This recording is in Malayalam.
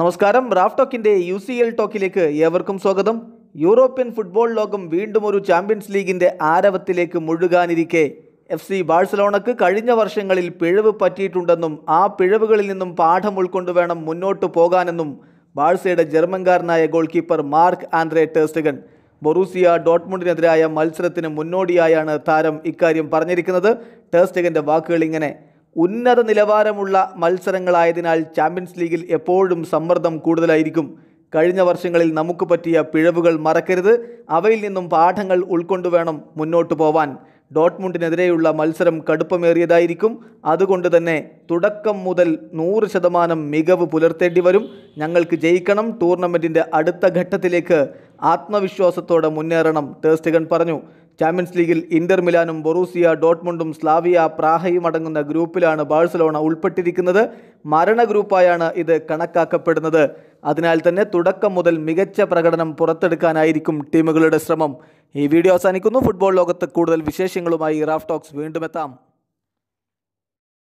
നമസ്കാരം റാഫ് ടോക്കിൻ്റെ യു സി എൽ ടോക്കിലേക്ക് ഏവർക്കും സ്വാഗതം യൂറോപ്യൻ ഫുട്ബോൾ ലോകം വീണ്ടും ഒരു ചാമ്പ്യൻസ് ലീഗിൻ്റെ ആരവത്തിലേക്ക് മുഴുകാനിരിക്കെ എഫ് സി ബാഴ്സലോണക്ക് കഴിഞ്ഞ വർഷങ്ങളിൽ പിഴവ് പറ്റിയിട്ടുണ്ടെന്നും ആ പിഴവുകളിൽ നിന്നും പാഠം ഉൾക്കൊണ്ടു വേണം മുന്നോട്ട് പോകാനെന്നും ബാഴ്സയുടെ ജർമ്മൻകാരനായ goal keeper Marc Andre ter Stegen Borussia ഡോട്ട്മുണ്ടിനെതിരായ മത്സരത്തിന് മുന്നോടിയായാണ് താരം ഇക്കാര്യം പറഞ്ഞിരിക്കുന്നത് ടേസ്റ്റഗൻ്റെ വാക്കുകൾ ഇങ്ങനെ ഉന്നത നിലവാരമുള്ള മത്സരങ്ങളായതിനാൽ ചാമ്പ്യൻസ് ലീഗിൽ എപ്പോഴും സമ്മർദ്ദം കൂടുതലായിരിക്കും കഴിഞ്ഞ വർഷങ്ങളിൽ നമുക്ക് പറ്റിയ പിഴവുകൾ മറക്കരുത് അവയിൽ നിന്നും പാഠങ്ങൾ ഉൾക്കൊണ്ടുവേണം മുന്നോട്ടു പോവാൻ ഡോട്ട്മുണ്ടിനെതിരെയുള്ള മത്സരം കടുപ്പമേറിയതായിരിക്കും അതുകൊണ്ട് തന്നെ തുടക്കം മുതൽ നൂറ് ശതമാനം മികവ് പുലർത്തേണ്ടി വരും ഞങ്ങൾക്ക് ജയിക്കണം ടൂർണമെൻറ്റിൻ്റെ അടുത്ത ഘട്ടത്തിലേക്ക് ആത്മവിശ്വാസത്തോടെ മുന്നേറണം ടേസ്റ്റിഗൻ പറഞ്ഞു ചാമ്പ്യൻസ് ലീഗിൽ ഇന്റർ മിലാനും ബൊറൂസിയ ഡോട്ട്മുണ്ടും സ്ലാവിയ പ്രാഹയും അടങ്ങുന്ന ഗ്രൂപ്പിലാണ് ബാഴ്സലോണ ഉൾപ്പെട്ടിരിക്കുന്നത് മരണ ഗ്രൂപ്പായാണ് ഇത് കണക്കാക്കപ്പെടുന്നത് അതിനാൽ തന്നെ തുടക്കം മുതൽ മികച്ച പ്രകടനം പുറത്തെടുക്കാനായിരിക്കും ടീമുകളുടെ ശ്രമം ഈ വീഡിയോ അവസാനിക്കുന്നു ഫുട്ബോൾ ലോകത്ത് കൂടുതൽ വിശേഷങ്ങളുമായി റാഫ് ടോക്സ് വീണ്ടും എത്താം